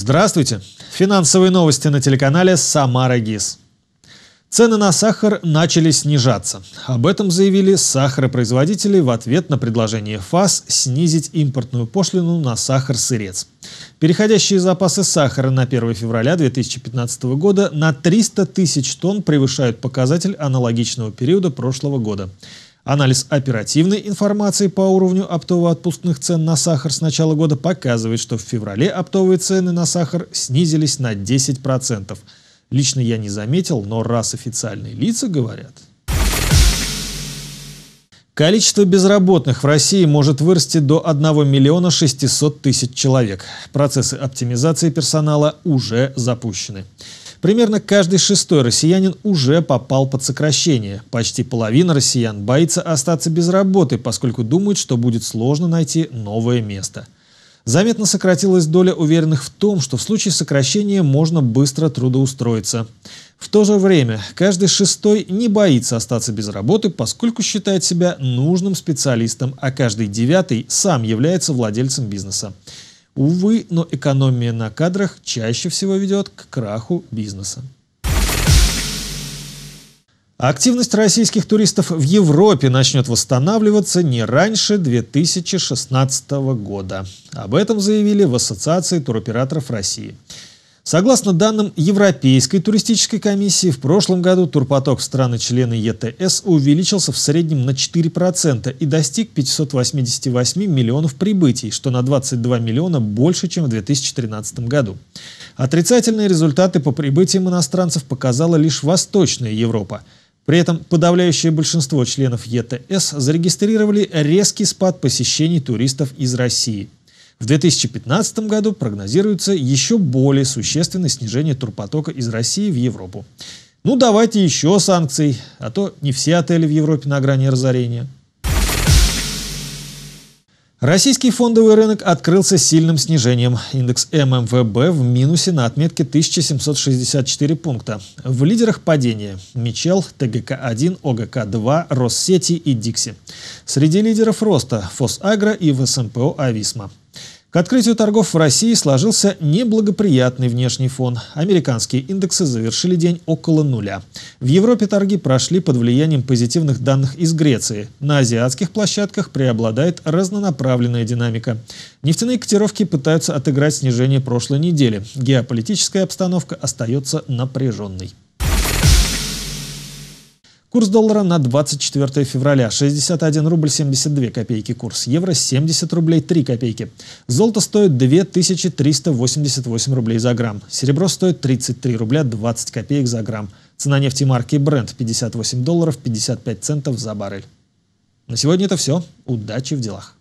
Здравствуйте! Финансовые новости на телеканале «Самара ГИС». Цены на сахар начали снижаться. Об этом заявили сахаропроизводители в ответ на предложение ФАС снизить импортную пошлину на сахар-сырец. Переходящие запасы сахара на 1 февраля 2015 года на 300 тысяч тонн превышают показатель аналогичного периода прошлого года. Анализ оперативной информации по уровню оптово-отпускных цен на сахар с начала года показывает, что в феврале оптовые цены на сахар снизились на 10%. Лично я не заметил, но раз официальные лица говорят. Количество безработных в России может вырасти до 1 миллиона 600 тысяч человек. Процессы оптимизации персонала уже запущены. Примерно каждый шестой россиянин уже попал под сокращение. Почти половина россиян боится остаться без работы, поскольку думают, что будет сложно найти новое место. Заметно сократилась доля уверенных в том, что в случае сокращения можно быстро трудоустроиться. В то же время каждый шестой не боится остаться без работы, поскольку считает себя нужным специалистом, а каждый девятый сам является владельцем бизнеса. Увы, но экономия на кадрах чаще всего ведет к краху бизнеса. Активность российских туристов в Европе начнет восстанавливаться не раньше 2016 года. Об этом заявили в Ассоциации туроператоров России. Согласно данным Европейской туристической комиссии, в прошлом году турпоток в страны-члены ЕТС увеличился в среднем на 4% и достиг 588 миллионов прибытий, что на 22 миллиона больше, чем в 2013 году. Отрицательные результаты по прибытиям иностранцев показала лишь Восточная Европа. При этом подавляющее большинство членов ЕТС зарегистрировали резкий спад посещений туристов из России – в 2015 году прогнозируется еще более существенное снижение турпотока из России в Европу. Ну давайте еще санкций, а то не все отели в Европе на грани разорения. Российский фондовый рынок открылся сильным снижением. Индекс ММВБ в минусе на отметке 1764 пункта. В лидерах падения – Мичел, ТГК-1, ОГК-2, Россети и Дикси. Среди лидеров роста – ФосАгро и ВСМПО «Ависма». К открытию торгов в России сложился неблагоприятный внешний фон. Американские индексы завершили день около нуля. В Европе торги прошли под влиянием позитивных данных из Греции. На азиатских площадках преобладает разнонаправленная динамика. Нефтяные котировки пытаются отыграть снижение прошлой недели. Геополитическая обстановка остается напряженной. Курс доллара на 24 февраля 61 рубль 72 копейки. Курс евро 70 рублей 3 копейки. Золото стоит 2388 рублей за грамм. Серебро стоит 33 рубля 20 копеек за грамм. Цена нефти марки Brent 58 долларов 55 центов за баррель. На сегодня это все. Удачи в делах.